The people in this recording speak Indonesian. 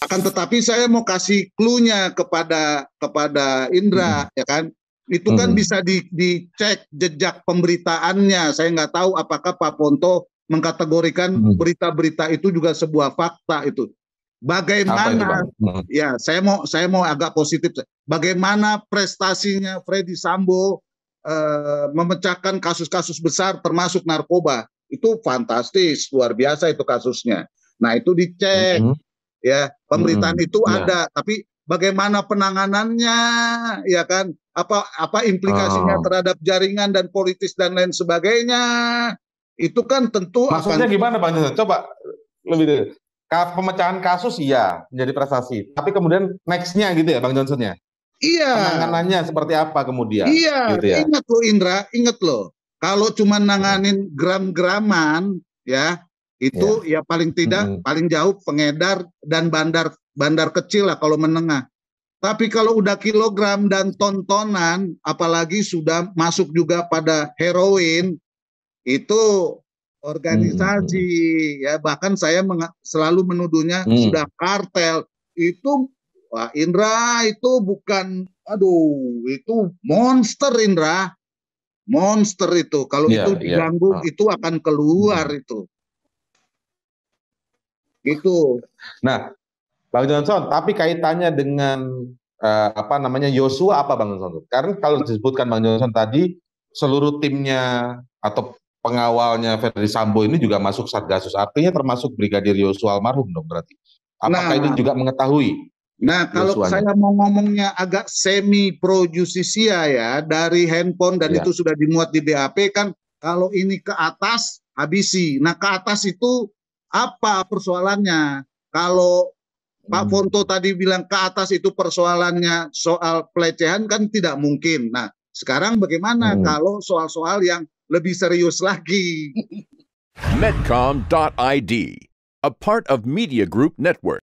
akan tetapi saya mau kasih clue-nya kepada kepada Indra hmm. ya kan itu kan hmm. bisa di, dicek jejak pemberitaannya saya nggak tahu apakah Pak Ponto mengkategorikan hmm. berita-berita hmm. itu juga sebuah fakta itu bagaimana itu, hmm. ya saya mau saya mau agak positif bagaimana prestasinya Freddy Sambo eh, memecahkan kasus-kasus besar termasuk narkoba itu fantastis luar biasa itu kasusnya nah itu dicek hmm ya pemerintahan hmm, itu ya. ada tapi bagaimana penanganannya ya kan apa apa implikasinya oh. terhadap jaringan dan politis dan lain sebagainya itu kan tentu maksudnya akan... gimana bang coba lebih dulu pemecahan kasus iya menjadi prestasi tapi kemudian nextnya gitu ya bang Johnsonnya? iya penanganannya seperti apa kemudian iya gitu ya. ingat lo Indra ingat lo kalau cuma nanganin gram-graman ya itu ya, ya paling tidak hmm. paling jauh pengedar dan bandar bandar kecil lah kalau menengah. Tapi kalau udah kilogram dan tontonan, apalagi sudah masuk juga pada heroin, itu organisasi hmm. ya bahkan saya selalu menuduhnya hmm. sudah kartel itu wah Indra itu bukan aduh itu monster Indra monster itu kalau yeah, itu iya. diganggu yeah. itu akan keluar hmm. itu Gitu. Nah, Bang Johnson, tapi kaitannya dengan uh, apa namanya Yosua apa Bang Johnson? Karena kalau disebutkan Bang Johnson tadi seluruh timnya atau pengawalnya Ferdi Sambo ini juga masuk Satgasus. Artinya termasuk Brigadir Yosua almarhum dong berarti. Apakah nah, ini juga mengetahui? Nah, kalau Yosuanya? saya mau ngomongnya agak semi pro justisia ya, dari handphone dan ya. itu sudah dimuat di BAP kan kalau ini ke atas habisi. Nah, ke atas itu apa persoalannya? Kalau Pak hmm. Fonto tadi bilang ke atas itu persoalannya soal pelecehan kan tidak mungkin. Nah, sekarang bagaimana hmm. kalau soal-soal yang lebih serius lagi? Medcom.id, a part of Media Group Network.